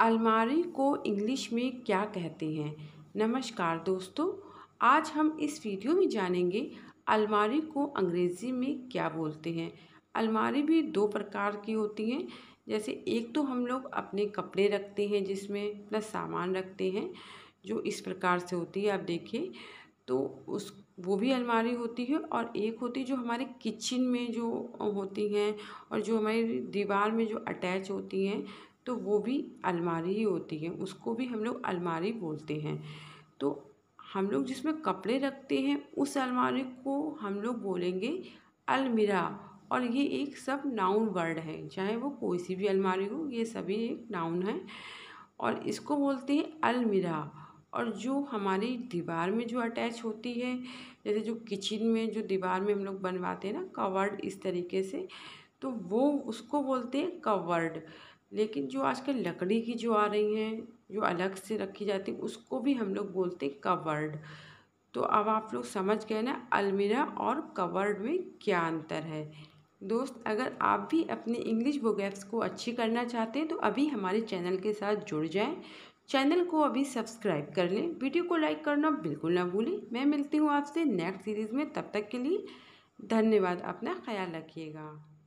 अलमारी को इंग्लिश में क्या कहते हैं नमस्कार दोस्तों आज हम इस वीडियो में जानेंगे अलमारी को अंग्रेज़ी में क्या बोलते हैं अलमारी भी दो प्रकार की होती हैं जैसे एक तो हम लोग अपने कपड़े रखते हैं जिसमें अपना सामान रखते हैं जो इस प्रकार से होती है आप देखिए तो उस वो भी अलमारी होती है और एक होती है जो हमारे किचन में जो होती हैं और जो हमारी दीवार में जो अटैच होती हैं तो वो भी अलमारी ही होती है उसको भी हम लोग अलमारी बोलते हैं तो हम लोग जिसमें कपड़े रखते हैं उस अलमारी को हम लोग बोलेंगे अलमिरा और ये एक सब नाउन वर्ड है चाहे वो कोई सी भी अलमारी हो ये सभी एक नाउन है और इसको बोलते हैं अलमिरा और जो हमारी दीवार में जो अटैच होती है जैसे जो किचन में जो दीवार में हम लोग बनवाते हैं ना कवर्ड इस तरीके से तो वो उसको बोलते हैं कवर्ड लेकिन जो आजकल लकड़ी की जो आ रही हैं जो अलग से रखी जाती है उसको भी हम लोग बोलते हैं कवर्ड तो अब आप लोग समझ गए ना अलमीरा और कवर्ड में क्या अंतर है दोस्त अगर आप भी अपने इंग्लिश बुक को अच्छी करना चाहते हैं तो अभी हमारे चैनल के साथ जुड़ जाएं चैनल को अभी सब्सक्राइब कर लें वीडियो को लाइक करना बिल्कुल ना भूलें मैं मिलती हूँ आपसे नेक्स्ट सीरीज़ में तब तक के लिए धन्यवाद अपना ख्याल रखिएगा